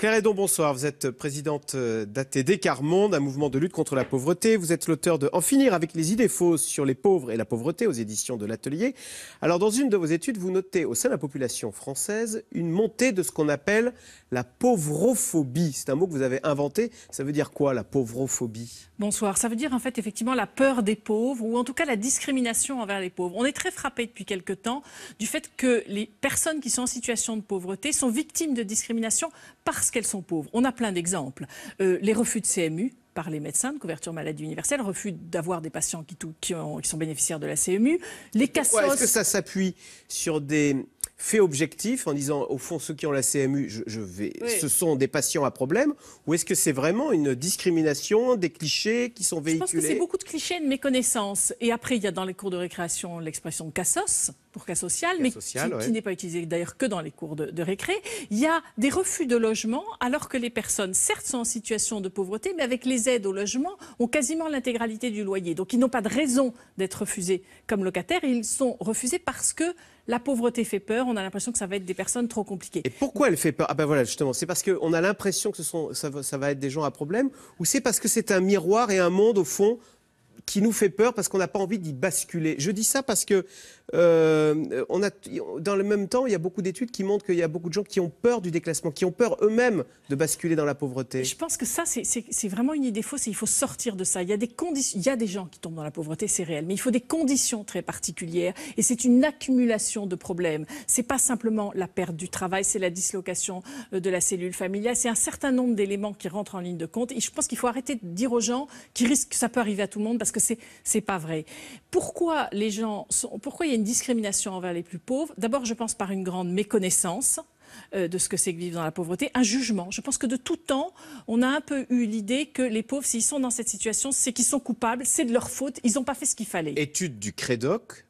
Claire Edon, bonsoir. Vous êtes présidente euh, d'ATD Carmonde, un mouvement de lutte contre la pauvreté. Vous êtes l'auteur de En finir avec les idées fausses sur les pauvres et la pauvreté aux éditions de l'Atelier. Alors, dans une de vos études, vous notez au sein de la population française une montée de ce qu'on appelle la pauvrophobie. C'est un mot que vous avez inventé. Ça veut dire quoi, la pauvrophobie Bonsoir. Ça veut dire en fait effectivement la peur des pauvres ou en tout cas la discrimination envers les pauvres. On est très frappé depuis quelque temps du fait que les personnes qui sont en situation de pauvreté sont victimes de discrimination parce qu'elles sont pauvres. On a plein d'exemples. Euh, les refus de CMU, par les médecins de couverture maladie universelle, refus d'avoir des patients qui, sont bénéficiaires de la CMU. Les cassos... Est-ce que ça s'appuie sur des fait objectif en disant au fond ceux qui ont la CMU, je, vais, ce sont des patients à problème Ou est-ce que c'est vraiment une discrimination, des clichés qui sont véhiculés Je pense que c'est beaucoup de clichés, de méconnaissance. Et après, il y a dans les cours de récréation l'expression cassos pour cas social, mais qui, n'est pas utilisée d'ailleurs que dans les cours de, de, récré. Il y a des refus de logement, alors que les personnes, certes, sont en situation de pauvreté, mais avec les aides au logement, ont quasiment l'intégralité du loyer. Donc ils n'ont pas de raison d'être refusés comme locataires, ils sont refusés parce que la pauvreté fait peur, on a l'impression que ça va être des personnes trop compliquées. Et pourquoi elle fait peur Ah ben voilà, justement, c'est parce qu'on a l'impression que ce sont, ça, va, ça va être des gens à problème, ou c'est parce que c'est un miroir et un monde, au fond, qui nous fait peur parce qu'on n'a pas envie d'y basculer. Je dis ça parce que euh, on a, dans le même temps, il y a beaucoup d'études qui montrent qu'il y a beaucoup de gens qui ont peur du déclassement, qui ont peur eux-mêmes de basculer dans la pauvreté. Je pense que ça, c'est vraiment une idée fausse et il faut sortir de ça. Il y a des conditions, il y a des gens qui tombent dans la pauvreté, c'est réel, mais il faut des conditions très particulières et c'est une accumulation de problèmes. C'est pas simplement la perte du travail, c'est la dislocation euh, de la cellule familiale, c'est un certain nombre d'éléments qui rentrent en ligne de compte et je pense qu'il faut arrêter de dire aux gens qui risquent que ça peut arriver à tout le monde parce que c'est pas vrai. Pourquoi les gens pourquoi il y a une discrimination envers les plus pauvres D'abord, je pense par une grande méconnaissance euh, de ce que c'est que vivre dans la pauvreté, un jugement. Je pense que de tout temps, on a un peu eu l'idée que les pauvres, s'ils sont dans cette situation, c'est qu'ils sont coupables, c'est de leur faute, ils n'ont pas fait ce qu'il fallait. Étude du Crédoc,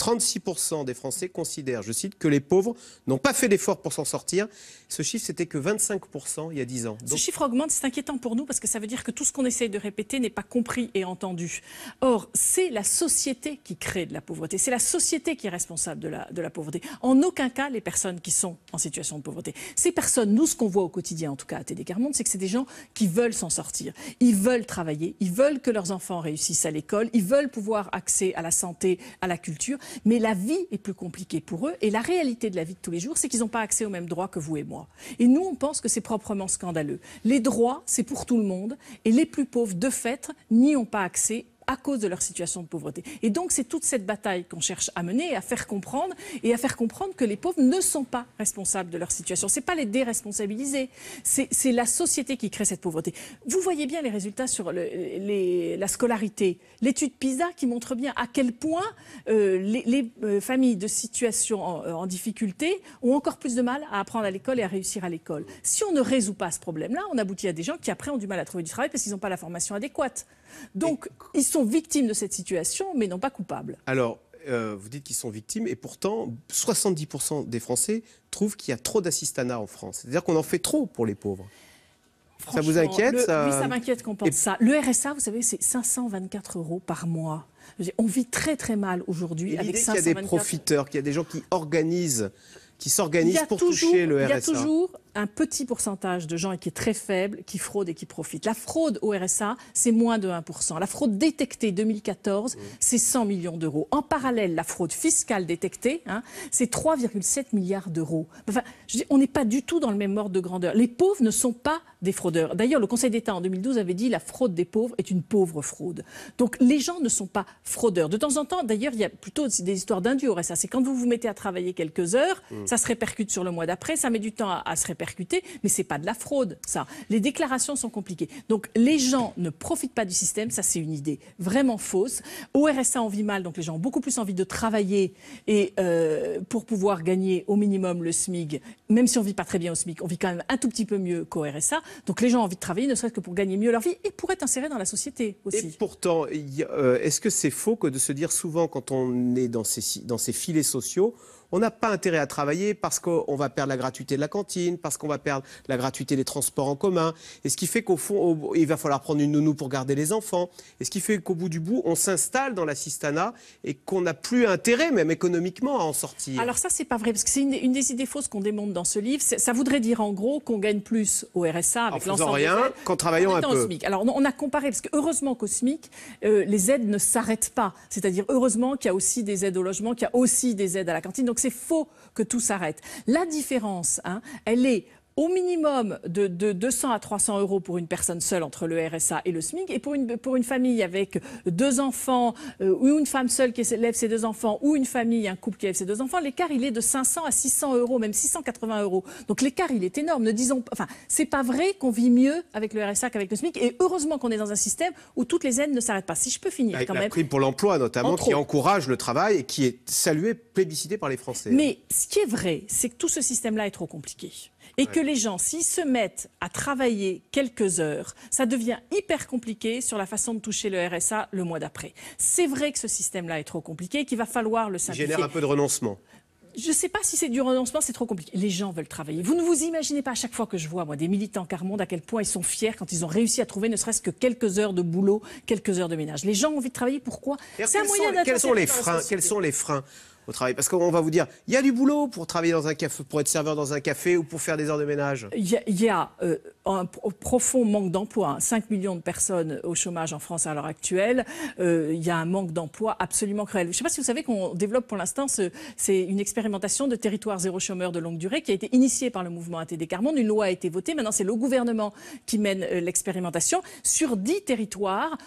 36% des Français considèrent, je cite, que les pauvres n'ont pas fait d'efforts pour s'en sortir. Ce chiffre, c'était que 25% il y a 10 ans. Ce chiffre augmente, c'est inquiétant pour nous parce que ça veut dire que tout ce qu'on essaye de répéter n'est pas compris et entendu. Or, c'est la société qui crée de la pauvreté, c'est la société qui est responsable de la, de la pauvreté. En aucun cas les personnes qui sont en situation de pauvreté. Ces personnes, nous, ce qu'on voit au quotidien, en tout cas à Télé Carmonde, c'est que c'est des gens qui veulent s'en sortir. Ils veulent travailler, ils veulent que leurs enfants réussissent à l'école, ils veulent pouvoir accéder à la santé, à la culture mais la vie est plus compliquée pour eux. Et la réalité de la vie de tous les jours, c'est qu'ils n'ont pas accès aux mêmes droits que vous et moi. Et nous, on pense que c'est proprement scandaleux. Les droits, c'est pour tout le monde, et les plus pauvres, de fait, n'y ont pas accès à cause de leur situation de pauvreté. Et donc, c'est toute cette bataille qu'on cherche à mener, à faire comprendre, et à faire comprendre que les pauvres ne sont pas responsables de leur situation. Ce n'est pas les déresponsabiliser, c'est la société qui crée cette pauvreté. Vous voyez bien les résultats sur la scolarité. L'étude PISA qui montre bien à quel point euh, les, euh, familles de situation en, en, difficulté ont encore plus de mal à apprendre à l'école et à réussir à l'école. Si on ne résout pas ce problème-là, on aboutit à des gens qui après ont du mal à trouver du travail parce qu'ils n'ont pas la formation adéquate. Donc, ils sont victimes de cette situation, mais non pas coupables. Alors, euh, vous dites qu'ils sont victimes, et pourtant, 70% des Français trouvent qu'il y a trop d'assistanat en France. C'est-à-dire qu'on en fait trop pour les pauvres. Ça vous inquiète Oui, ça m'inquiète qu'on pense ça. Le RSA, vous savez, c'est 524 euros par mois. On vit très très mal aujourd'hui avec 524... Il y a des profiteurs, il y a des gens qui organisent, qui s'organisent pour toucher le RSA. Il y a toujours un petit pourcentage de gens et qui est très faible, qui fraudent et qui profitent. La fraude au RSA, c'est moins de 1%. La fraude détectée 2014, mmh. c'est 100 millions d'euros. En parallèle, la fraude fiscale détectée, hein, c'est 3,7 milliards d'euros. Enfin, je dis, on n'est pas du tout dans le même ordre de grandeur. Les pauvres ne sont pas des fraudeurs. D'ailleurs, le Conseil d'État en 2012 avait dit la fraude des pauvres est une pauvre fraude. Donc les gens ne sont pas fraudeurs. De temps en temps, d'ailleurs, il y a plutôt des histoires d'indus au RSA. C'est quand vous vous mettez à travailler quelques heures, mmh. ça se répercute sur le mois d'après, ça met du temps à, à se répercuter percuté, mais c'est pas de la fraude, ça. Les déclarations sont compliquées. Donc les gens ne profitent pas du système, ça c'est une idée vraiment fausse. Au RSA, on vit mal, donc les gens ont beaucoup plus envie de travailler et euh, pour pouvoir gagner au minimum le SMIG, même si on vit pas très bien au SMIC, on vit quand même un tout petit peu mieux qu'au RSA. Donc les gens ont envie de travailler, ne serait-ce que pour gagner mieux leur vie et pour être insérés dans la société aussi. Et pourtant, euh, est-ce que c'est faux que de se dire souvent quand on est dans ces, dans ces filets sociaux, on n'a pas intérêt à travailler parce qu'on va perdre la gratuité de la cantine, parce qu'on va perdre la gratuité des transports en commun. Et ce qui fait qu'au fond, il va falloir prendre une nounou pour garder les enfants. Et ce qui fait qu'au bout du bout, on s'installe dans la Sistana et qu'on n'a plus intérêt, même économiquement, à en sortir. Alors ça, c'est pas vrai, parce que c'est une, des idées fausses qu'on démonte dans ce livre. Ça voudrait dire en gros qu'on gagne plus au RSA avec l'ensemble rien, qu'en travaillant un peu. Alors on a comparé, parce que heureusement qu'au SMIC, euh, les aides ne s'arrêtent pas. C'est-à-dire heureusement qu'il y a aussi des aides au logement, qu'il y a aussi des aides à la cantine c'est faux que tout s'arrête. La différence, hein, elle est au minimum de, 200 à 300 euros pour une personne seule entre le RSA et le SMIC. Et pour une, famille avec deux enfants, euh, ou une femme seule qui élève ses deux enfants, ou une famille, un couple qui élève ses deux enfants, l'écart, il est de 500 à 600 euros, même 680 euros. Donc l'écart, il est énorme. Ne disons, enfin, c'est pas vrai qu'on vit mieux avec le RSA qu'avec le SMIC. Et heureusement qu'on est dans un système où toutes les aides ne s'arrêtent pas. Si je peux finir avec quand la même. prime pour l'emploi, notamment, qui encourage le travail et qui est salué, plébiscité par les Français. Mais ce qui est vrai, c'est que tout ce système-là est trop compliqué et que les gens, s'ils se mettent à travailler quelques heures, ça devient hyper compliqué sur la façon de toucher le RSA le mois d'après. C'est vrai que ce système-là est trop compliqué, et qu'il va falloir le simplifier. Il génère un peu de renoncement. Je ne sais pas si c'est du renoncement, c'est trop compliqué. Les gens veulent travailler. Vous ne vous imaginez pas à chaque fois que je vois, moi, des militants Carmonde, à quel point ils sont fiers quand ils ont réussi à trouver ne serait-ce que quelques heures de boulot, quelques heures de ménage. Les gens ont envie de travailler. Pourquoi C'est un moyen d'être. quels sont les freins Quels sont les freins parce qu'on va vous dire, il y a du boulot pour travailler dans un café, pour être serveur dans un café ou pour faire des heures de ménage. Il y a, euh, un profond manque d'emploi. 5 hein. millions de personnes au chômage en France à l'heure actuelle. Euh, il y a un manque d'emploi absolument cruel. Je ne sais pas si vous savez qu'on développe pour l'instant, c'est une expérimentation de territoire zéro chômeur de longue durée qui a été initiée par le mouvement ATD Carmonde. Une loi a été votée. Maintenant, c'est le gouvernement qui mène euh, l'expérimentation sur 10 territoires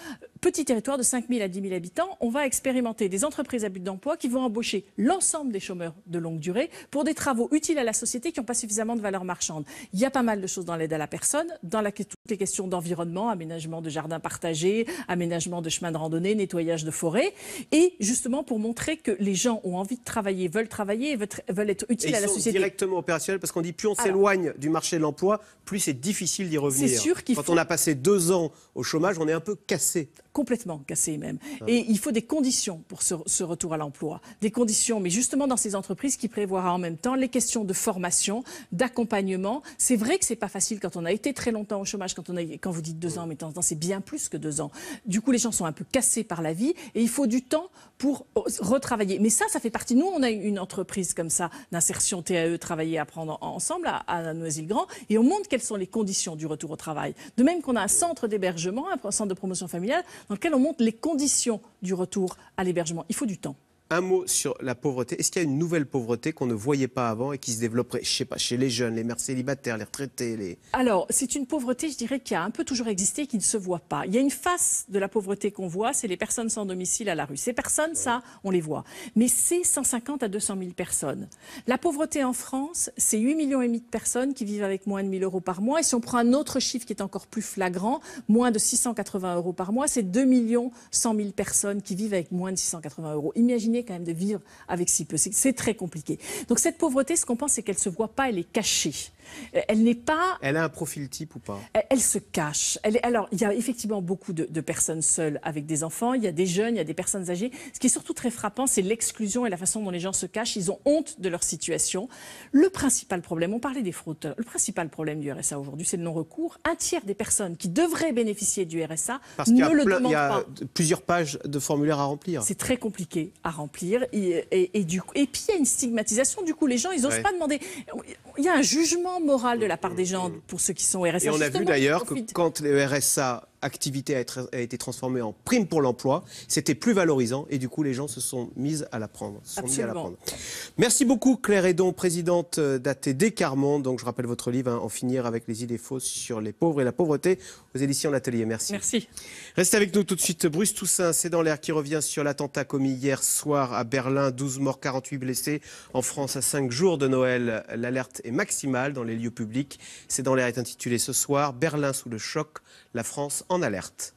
petits territoires de 5 000 à 10 000 habitants, on va expérimenter des entreprises à but d'emploi qui vont embaucher l'ensemble des chômeurs de longue durée pour des travaux utiles à la société qui n'ont pas suffisamment de valeur marchande. Il y a pas mal de choses dans l'aide à la personne, dans toutes les questions d'environnement, aménagement de jardins partagés, aménagement de chemins de randonnée, nettoyage de forêts, et justement pour montrer que les gens ont envie de travailler, veulent travailler, veulent être utiles à la société. directement opérationnel parce qu'on dit plus on s'éloigne du marché de l'emploi, plus c'est difficile d'y revenir. C'est sûr Quand on a passé deux ans au chômage, on est un peu cassé complètement cassé même. Ah et il faut des conditions pour ce, retour à l'emploi. Des conditions, mais justement dans ces entreprises qui prévoira en même temps les questions de formation, d'accompagnement. C'est vrai que c'est pas facile quand on a été très longtemps au chômage, quand, on a, quand vous dites deux ans, mais temps c'est bien plus que deux ans. Du coup, les gens sont un peu cassés par la vie et il faut du temps pour euh, retravailler. Mais ça, ça fait partie. Nous, on a une entreprise comme ça d'insertion TAE, travailler, apprendre ensemble à, à Noisy-le-Grand et on montre quelles sont les conditions du retour au travail. De même qu'on a un centre d'hébergement, un centre de promotion familiale dans lequel on montre les conditions du retour à l'hébergement. Il faut du temps un mot sur la pauvreté. Est-ce qu'il y a une nouvelle pauvreté qu'on ne voyait pas avant et qui se développerait, je sais pas, chez les jeunes, les mères célibataires, les retraités les... Alors, c'est une pauvreté, je dirais, qui a un peu toujours existé et qui ne se voit pas. Il y a une face de la pauvreté qu'on voit, c'est les personnes sans domicile à la rue. Ces personnes, ça, on les voit. Mais c'est 150 à 200 000 personnes. La pauvreté en France, c'est 8 millions et demi de personnes qui vivent avec moins de 1 000 euros par mois. Et si on prend un autre chiffre qui est encore plus flagrant, moins de 680 euros par mois, c'est 2 millions 100 000 personnes qui vivent avec moins de 680 euros. Imaginez quand même de vivre avec si peu. C'est très compliqué. Donc cette pauvreté, ce qu'on pense, c'est qu'elle ne se voit pas, elle est cachée. Euh, elle n'est pas. Elle a un profil type ou pas elle, se cache. Alors, il y a effectivement beaucoup de, personnes seules avec des enfants, il y a des jeunes, il y a des personnes âgées. Ce qui est surtout très frappant, c'est l'exclusion et la façon dont les gens se cachent. Ils ont honte de leur situation. Le principal problème, on parlait des fraudeurs, le principal problème du RSA aujourd'hui, c'est le non-recours. Un tiers des personnes qui devraient bénéficier du RSA ne le demandent pas. Parce qu'il y a plusieurs pages de formulaires à remplir. C'est très compliqué à remplir. Et, et puis, il y a une stigmatisation. Du coup, les gens, ils n'osent pas demander. Il y a un jugement moral de la part des gens pour ceux qui sont RSA. Et on a vu d'ailleurs que quand le RSA activité a, a été transformée en prime pour l'emploi. C'était plus valorisant et du coup, les gens se sont mis à la prendre. Merci beaucoup, Claire Edon, présidente d'ATD Carmont. Donc, je rappelle votre livre, hein, En finir avec les idées fausses sur les pauvres et la pauvreté aux éditions L'Atelier. Merci. Merci. Restez avec nous tout de suite. Bruce Toussaint, c'est dans l'air qui revient sur l'attentat commis hier soir à Berlin. 12 morts, 48 blessés. En France, à 5 jours de Noël, l'alerte est maximale dans les lieux publics. C'est dans l'air est intitulé ce soir Berlin sous le choc, la France en en alerte.